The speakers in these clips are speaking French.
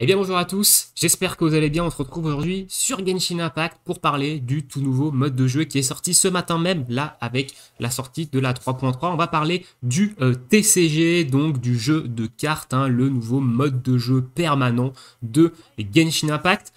Eh bien bonjour à tous, j'espère que vous allez bien, on se retrouve aujourd'hui sur Genshin Impact pour parler du tout nouveau mode de jeu qui est sorti ce matin même, là avec la sortie de la 3.3, on va parler du euh, TCG, donc du jeu de cartes, hein, le nouveau mode de jeu permanent de Genshin Impact.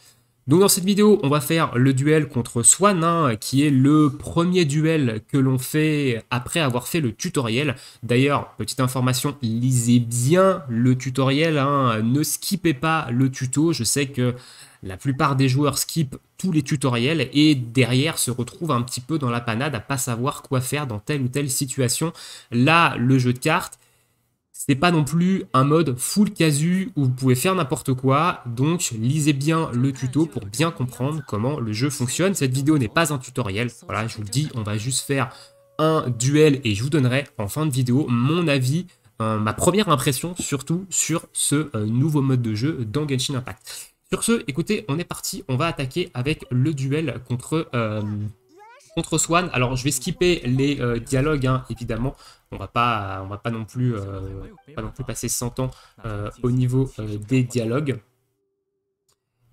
Donc dans cette vidéo, on va faire le duel contre Swan, hein, qui est le premier duel que l'on fait après avoir fait le tutoriel. D'ailleurs, petite information, lisez bien le tutoriel, hein. ne skippez pas le tuto, je sais que la plupart des joueurs skippent tous les tutoriels et derrière se retrouvent un petit peu dans la panade à pas savoir quoi faire dans telle ou telle situation. Là, le jeu de cartes, c'est pas non plus un mode full casu où vous pouvez faire n'importe quoi, donc lisez bien le tuto pour bien comprendre comment le jeu fonctionne. Cette vidéo n'est pas un tutoriel, voilà, je vous le dis, on va juste faire un duel et je vous donnerai en fin de vidéo mon avis, euh, ma première impression surtout sur ce euh, nouveau mode de jeu dans Genshin Impact. Sur ce, écoutez, on est parti, on va attaquer avec le duel contre... Euh, contre Swan. Alors je vais skipper les euh, dialogues, hein, évidemment. On va pas, on va pas non plus, euh, passer 100 ans euh, au niveau des dialogues.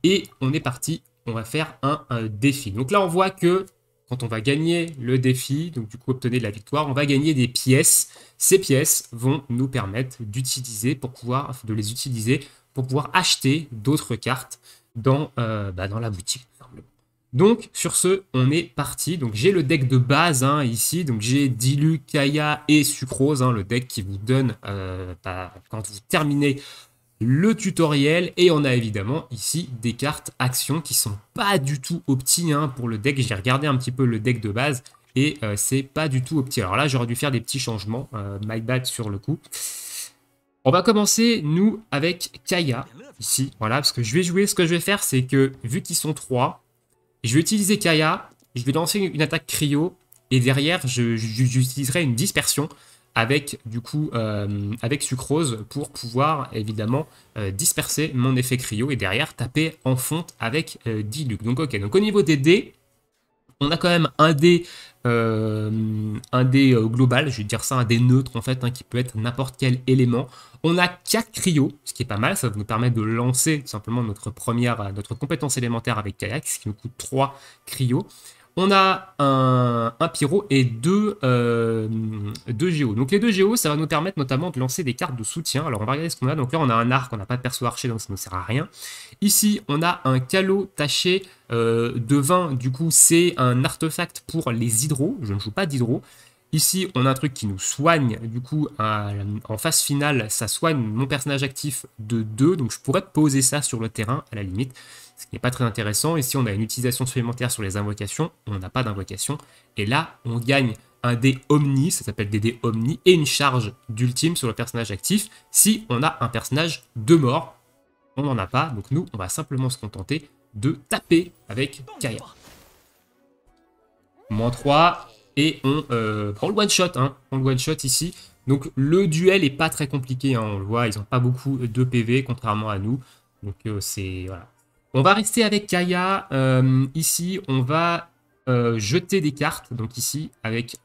Et on est parti. On va faire un, défi. Donc là, on voit que quand on va gagner le défi, donc du coup obtenir la victoire, on va gagner des pièces. Ces pièces vont nous permettre d'utiliser pour pouvoir, de les utiliser pour pouvoir acheter d'autres cartes dans, bah, dans la boutique. Donc sur ce, on est parti. Donc j'ai le deck de base hein, ici. Donc j'ai Dilu, Kaya et Sucrose, hein, le deck qui vous donne euh, bah, quand vous terminez le tutoriel. Et on a évidemment ici des cartes actions qui sont pas du tout opti hein, pour le deck. J'ai regardé un petit peu le deck de base et ce euh, c'est pas du tout opti. Alors là, j'aurais dû faire des petits changements. Euh, my bad sur le coup. On va commencer, nous, avec Kaya, ici, voilà, parce que je vais jouer, ce que je vais faire, c'est que, vu qu'ils sont trois, je vais utiliser Kaya, je vais lancer une attaque cryo, et derrière, j'utiliserai une dispersion avec du coup euh, avec sucrose pour pouvoir évidemment euh, disperser mon effet cryo et derrière taper en fonte avec euh, diluc. Donc ok, donc au niveau des dés, on a quand même un dé, euh, un euh, global, je vais dire ça, un dé neutre en fait, hein, qui peut être n'importe quel élément. On a 4 cryos, ce qui est pas mal, ça nous permet de lancer simplement notre première, euh, notre compétence élémentaire avec Kayak, ce qui nous coûte 3 cryos on a un, un pyro et deux, euh, deux géos. Donc les deux géos, ça va nous permettre notamment de lancer des cartes de soutien. Alors on va regarder ce qu'on a. Donc là, on a un arc, on n'a pas de perso archer, donc ça ne sert à rien. Ici, on a un calot taché euh, de vin. Du coup, c'est un artefact pour les hydros. Je ne joue pas d'hydro. Ici, on a un truc qui nous soigne, du coup, en phase finale, ça soigne mon personnage actif de 2, donc je pourrais poser ça sur le terrain, à la limite, ce qui n'est pas très intéressant. Ici, on a une utilisation supplémentaire sur les invocations, on n'a pas d'invocation, et là, on gagne un dé omni, ça s'appelle des dés omni, et une charge d'ultime sur le personnage actif, si on a un personnage de mort, on n'en a pas, donc nous, on va simplement se contenter de taper avec Kaya. Moins 3, et on euh, prend le one shot. Hein, on le one shot ici. Donc le duel est pas très compliqué. Hein, on le voit, ils n'ont pas beaucoup de PV contrairement à nous. Donc euh, c'est voilà. On va rester avec Kaya. Euh, ici, on va jeter des cartes. Donc ici, avec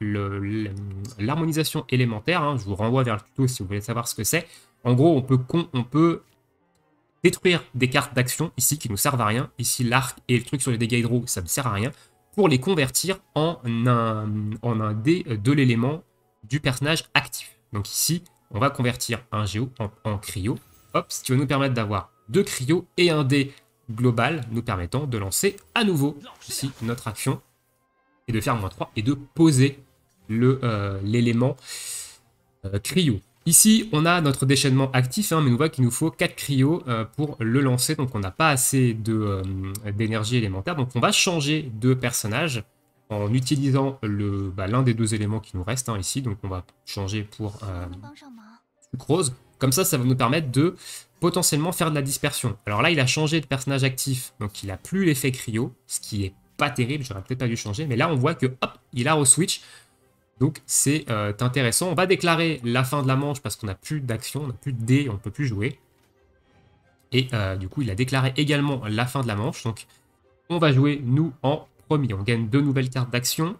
l'harmonisation élémentaire. Hein. je vous renvoie vers le tuto si vous voulez savoir ce que c'est. En gros, on peut, on peut détruire des cartes d'action ici qui nous servent à rien. Ici, l'arc et le truc sur les dégâts hydro, ça ne sert à rien pour les convertir en un, en un dé de l'élément du personnage actif. Donc ici, on va convertir un géo en, cryo. Hop, ce qui va nous permettre d'avoir deux cryos et un dé global nous permettant de lancer à nouveau ici notre action et de faire moins 3 et de poser euh, l'élément euh, cryo. Ici, on a notre déchaînement actif, hein, mais on voit qu'il nous faut 4 cryos euh, pour le lancer, donc on n'a pas assez euh, d'énergie élémentaire. Donc on va changer de personnage en utilisant bah, l'un des deux éléments qui nous reste hein, ici. Donc on va changer pour Sucrose. Euh, Comme ça, ça va nous permettre de potentiellement faire de la dispersion. Alors là, il a changé de personnage actif, donc il n'a plus l'effet cryo, ce qui n'est pas terrible, j'aurais peut-être pas dû changer, mais là on voit que hop, il a re-switch, donc c'est euh, intéressant. On va déclarer la fin de la manche parce qu'on n'a plus d'action, on n'a plus de dés, on ne peut plus jouer. Et euh, du coup, il a déclaré également la fin de la manche. Donc on va jouer nous en premier. On gagne deux nouvelles cartes d'action.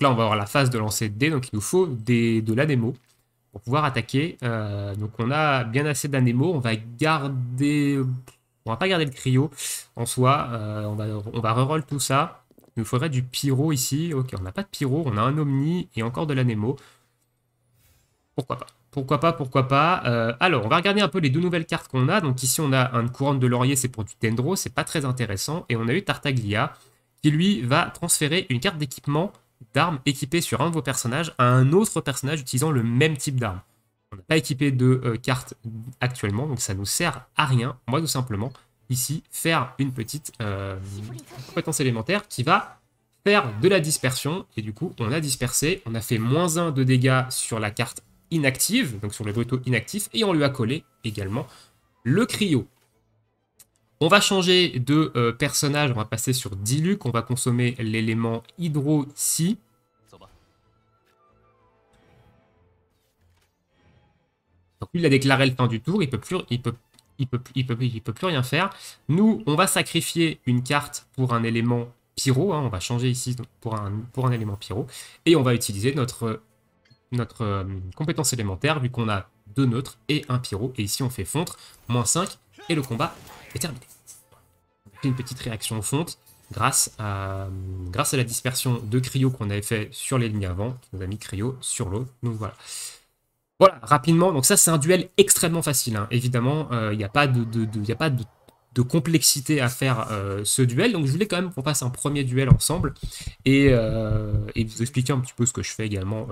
là, on va avoir la phase de lancer de dés. Donc il nous faut des, de démo pour pouvoir attaquer. Euh, donc on a bien assez démo. On va garder... On va pas garder le cryo en soi. on va, on va reroll tout ça. Il nous faudrait du pyro ici. Ok, on n'a pas de pyro, on a un omni et encore de l'anemo. Pourquoi pas pourquoi pas, pourquoi euh, pas. alors, on va regarder un peu les deux nouvelles cartes qu'on a. Donc ici, on a un couronne de laurier, c'est pour du dendro, c'est pas très intéressant. Et on a eu Tartaglia, qui lui va transférer une carte d'équipement d'armes équipée sur un de vos personnages à un autre personnage utilisant le même type d'arme. On n'a pas équipé de euh, cartes actuellement, donc ça nous sert à rien. Moi, tout simplement, ici faire une petite euh, compétence élémentaire qui va faire de la dispersion. Et du coup, on a dispersé, on a fait moins 1 de dégâts sur la carte inactive, donc sur le bruto inactif, et on lui a collé également le cryo. On va changer de euh, personnage, on va passer sur Diluc, on va consommer l'élément hydro si Donc il a déclaré le fin du tour, il peut plus, il peut il peut, il peut, plus rien faire. Nous, on va sacrifier une carte pour un élément pyro. Hein, on va changer ici pour un, pour un élément pyro. Et on va utiliser notre, notre euh, compétence élémentaire, vu qu'on a deux neutres et un pyro. Et ici, on fait fonte, moins 5, et le combat est terminé. une petite réaction au grâce à, grâce à la dispersion de cryo qu'on avait fait sur les lignes avant, qui nous a mis cryo sur l'eau. Donc voilà. Voilà, rapidement. Donc ça, c'est un duel extrêmement facile. Hein. Évidemment, il euh, n'y a pas de, de, y a pas de, complexité à faire euh, ce duel. Donc je voulais quand même qu'on fasse un premier duel ensemble et, euh, et, vous expliquer un petit peu ce que je fais également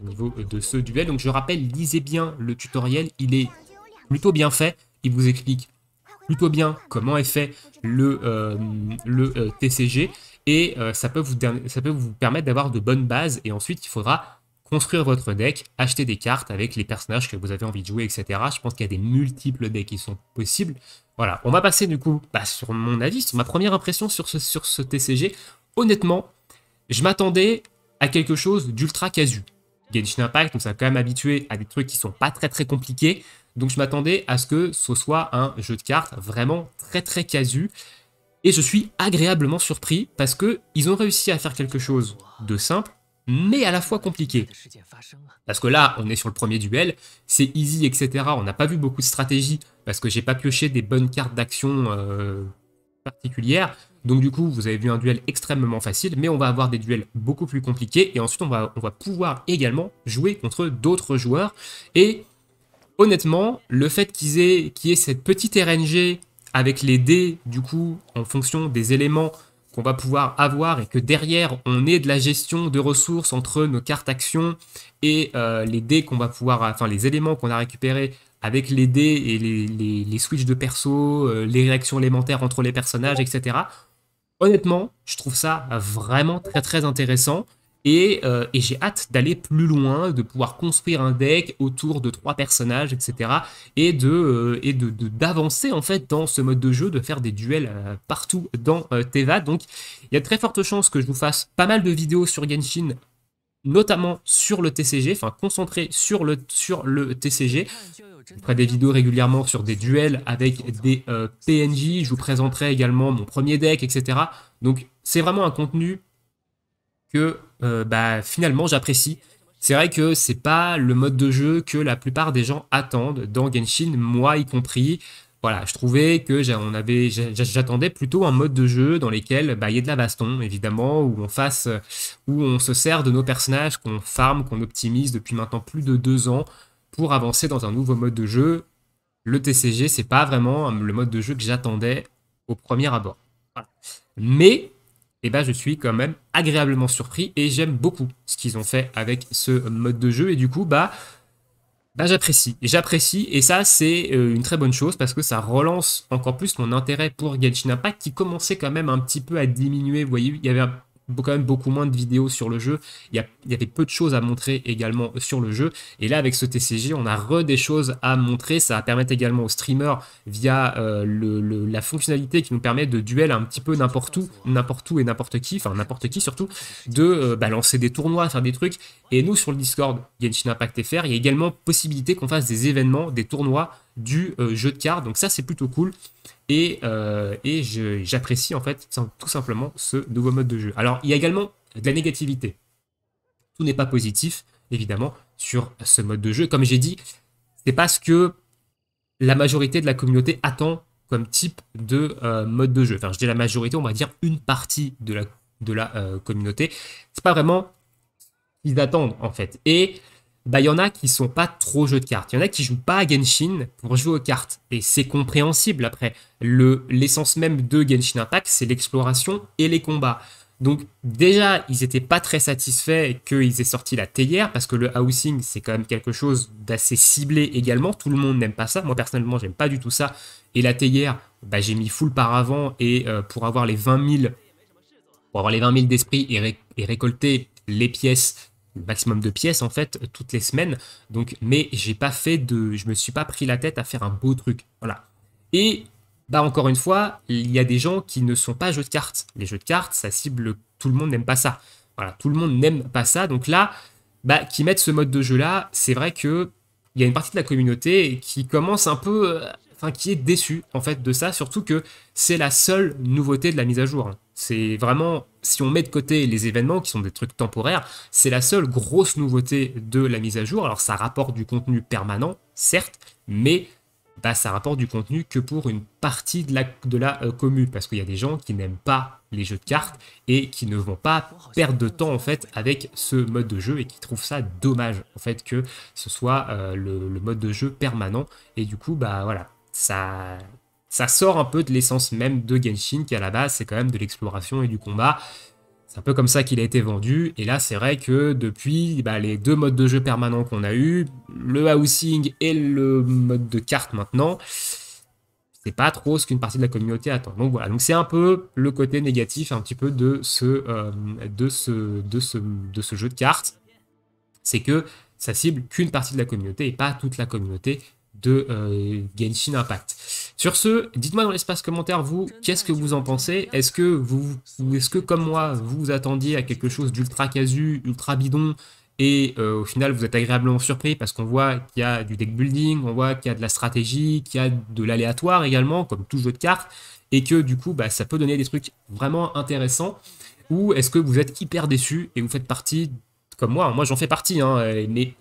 au niveau de ce duel. Donc je rappelle, lisez bien le tutoriel. Il est plutôt bien fait. Il vous explique plutôt bien comment est fait le, le TCG et ça, peut vous, ça peut vous permettre d'avoir de bonnes bases et ensuite il faudra construire votre deck, acheter des cartes avec les personnages que vous avez envie de jouer, etc. Je pense qu'il y a des multiples decks qui sont possibles. Voilà, on va passer du coup bah, sur mon avis, sur ma première impression sur ce, sur ce TCG. Honnêtement, je m'attendais à quelque chose d'ultra casu. Genshin Impact, on s'est quand même habitué à des trucs qui sont pas très très compliqués. Donc je m'attendais à ce que ce soit un jeu de cartes vraiment très très casu. Et je suis agréablement surpris parce que ils ont réussi à faire quelque chose de simple mais à la fois compliqué. Parce que là, on est sur le premier duel, c'est easy, etc. On n'a pas vu beaucoup de stratégie, parce que j'ai pas pioché des bonnes cartes d'action euh, particulières. Donc du coup, vous avez vu un duel extrêmement facile, mais on va avoir des duels beaucoup plus compliqués, et ensuite on va, on va pouvoir également jouer contre d'autres joueurs. Et honnêtement, le fait qu'ils aient, y ait cette petite RNG avec les dés, du coup, en fonction des éléments qu'on va pouvoir avoir et que derrière on ait de la gestion de ressources entre nos cartes actions et euh, les dés qu'on va pouvoir, enfin les éléments qu'on a récupérés avec les dés et les, switches de perso, euh, les réactions élémentaires entre les personnages, etc. Honnêtement, je trouve ça vraiment très très intéressant. Euh, et, j'ai hâte d'aller plus loin, de pouvoir construire un deck autour de trois personnages, etc. Et de euh, et de d'avancer en fait dans ce mode de jeu, de faire des duels euh, partout dans Teva. Donc il y a de très fortes chances que je vous fasse pas mal de vidéos sur Genshin notamment sur le TCG, enfin concentré sur le, sur le TCG. Je ferai des vidéos régulièrement sur des duels avec des PNJ, je vous présenterai également mon premier deck, etc. Donc c'est vraiment un contenu que euh, bah, finalement j'apprécie. C'est vrai que c'est pas le mode de jeu que la plupart des gens attendent dans Genshin, moi y compris. Voilà, je trouvais que on avait, j'attendais plutôt un mode de jeu dans lequel bah, il y a de la baston, évidemment, où on fasse, où on se sert de nos personnages qu'on farme, qu'on optimise depuis maintenant plus de deux ans pour avancer dans un nouveau mode de jeu. Le TCG, c'est pas vraiment le mode de jeu que j'attendais au premier abord. Mais eh ben, je suis quand même agréablement surpris et j'aime beaucoup ce qu'ils ont fait avec ce mode de jeu. Et du coup, bah, bah j'apprécie. J'apprécie et ça, c'est euh, une très bonne chose parce que ça relance encore plus mon intérêt pour Genshin Impact qui commençait quand même un petit peu à diminuer. Vous voyez, il y avait un quand même beaucoup moins de vidéos sur le jeu. Il y, avait peu de choses à montrer également euh, sur le jeu. Et là, avec ce TCG, on a re des choses à montrer. Ça va permettre également aux streamers, via euh, le, la fonctionnalité qui nous permet de duel un petit peu n'importe où, n'importe où et n'importe qui, enfin n'importe qui surtout, de euh, bah, lancer balancer des tournois, faire des trucs. Et nous, sur le Discord Genshin Impact FR, il y a également possibilité qu'on fasse des événements, des tournois du jeu de cartes. Donc ça, c'est plutôt cool. Et, euh, j'apprécie en fait tout simplement ce nouveau mode de jeu. Alors il y a également de la négativité. Tout n'est pas positif, évidemment, sur ce mode de jeu. Comme j'ai dit, c'est parce que la majorité de la communauté attend comme type de euh, mode de jeu. Enfin, je dis la majorité, on va dire une partie de la, de la n'est euh, communauté. C'est pas vraiment ce qu'ils attendent en fait. Et bah, il y en a qui sont pas trop jeux de cartes. Il y en a qui jouent pas à Genshin pour jouer aux cartes. Et c'est compréhensible après. L'essence même de Genshin Impact, c'est l'exploration et les combats. Donc déjà, ils n'étaient pas très satisfaits qu'ils aient sorti la théière, parce que le housing, c'est quand même quelque chose d'assez ciblé également. Tout le monde n'aime pas ça. Moi, personnellement, j'aime pas du tout ça. Et la théière, bah, j'ai mis full par avant, et euh, pour avoir les 20 000... Pour avoir les d'esprit et récolter les pièces maximum de pièces en fait toutes les semaines. Donc, mais j'ai pas fait de, je me suis pas pris la tête à faire un beau truc. Voilà. Et bah encore une fois, il y a des gens qui ne sont pas jeux de cartes. Les jeux de cartes, ça cible tout le monde n'aime pas ça. Voilà, tout le monde n'aime pas ça. Donc là, bah qui mettent ce mode de jeu là, c'est vrai que il y a une partie de la communauté qui commence un peu, euh, enfin qui est déçue en fait de ça, surtout que c'est la seule nouveauté de la mise à jour. Hein. C'est vraiment, si on met de côté les événements qui sont des trucs temporaires, c'est la seule grosse nouveauté de la mise à jour. Alors ça rapporte du contenu permanent, certes, mais bah, ça rapporte du contenu que pour une partie de la, de la euh, parce qu'il y a des gens qui n'aiment pas les jeux de cartes et qui ne vont pas perdre de temps en fait avec ce mode de jeu et qui trouvent ça dommage en fait que ce soit euh, le, le, mode de jeu permanent et du coup bah voilà ça ça sort un peu de l'essence même de Genshin, qui à la base c'est quand même de l'exploration et du combat. C'est un peu comme ça qu'il a été vendu, et là c'est vrai que depuis bah, les deux modes de jeu permanents qu'on a eu, le housing et le mode de carte maintenant, c'est pas trop ce qu'une partie de la communauté attend. Donc voilà, donc c'est un peu le côté négatif un petit peu de ce, euh, de ce, de ce, de ce jeu de cartes, c'est que ça cible qu'une partie de la communauté et pas toute la communauté de euh, Genshin Impact. Sur ce, dites-moi dans l'espace commentaire, vous, qu'est-ce que vous en pensez Est-ce que, vous, est ce que, comme moi, vous vous attendiez à quelque chose d'ultra casu, ultra bidon, et euh, au final, vous êtes agréablement surpris parce qu'on voit qu'il y a du deck building, on voit qu'il y a de la stratégie, qu'il y a de l'aléatoire également, comme tout jeu de cartes, et que du coup, bah, ça peut donner des trucs vraiment intéressants. Ou est-ce que vous êtes hyper déçu et vous faites partie, comme moi, hein, moi j'en fais partie, hein, mais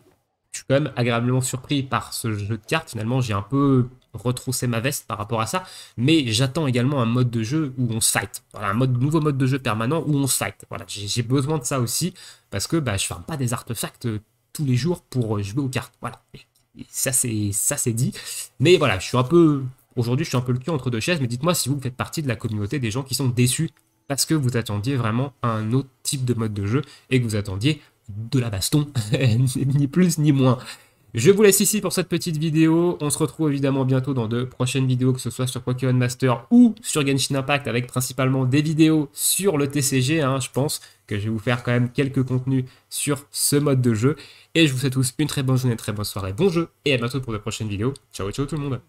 je suis quand même agréablement surpris par ce jeu de cartes. Finalement, j'ai un peu retrousser ma veste par rapport à ça, mais j'attends également un mode de jeu où on fight. un mode, nouveau mode de jeu permanent où on fight. Voilà, j'ai besoin de ça aussi, parce que bah, je ferme pas des artefacts euh, tous les jours pour euh, jouer aux cartes. Voilà. ça c'est ça c'est dit. Mais voilà, je suis un peu. Aujourd'hui, je suis un peu le cul entre deux chaises, mais dites-moi si vous faites partie de la communauté des gens qui sont déçus parce que vous attendiez vraiment un autre type de mode de jeu et que vous attendiez de la baston, ni plus ni moins. Je vous laisse ici pour cette petite vidéo. On se retrouve évidemment bientôt dans de prochaines vidéos, que ce soit sur Pokémon Master ou sur Genshin Impact, avec principalement des vidéos sur le TCG. Hein. je pense que je vais vous faire quand même quelques contenus sur ce mode de jeu. Et je vous souhaite tous une très bonne journée, une très bonne soirée, bon jeu, et à bientôt pour de prochaines vidéos. Ciao, ciao tout le monde